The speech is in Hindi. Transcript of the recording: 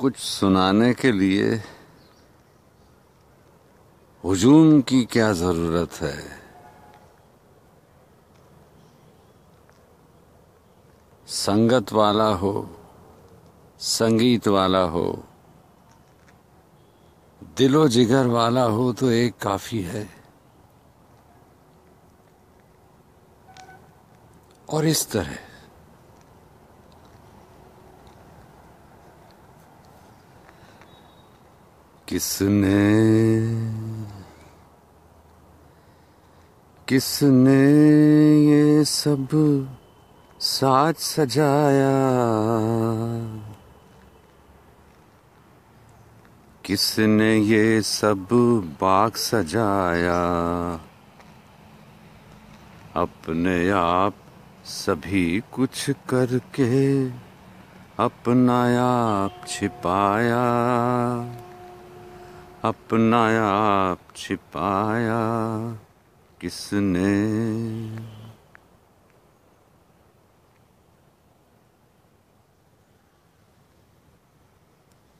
कुछ सुनाने के लिए हजूम की क्या ज़रूरत है संगत वाला हो संगीत वाला हो दिलो जिगर वाला हो तो एक काफ़ी है और इस तरह किसने किसने ये सब साज सजाया किसने ये सब बाग सजाया अपने आप सभी कुछ करके अपना आप छिपाया अपना आप छिपाया किसने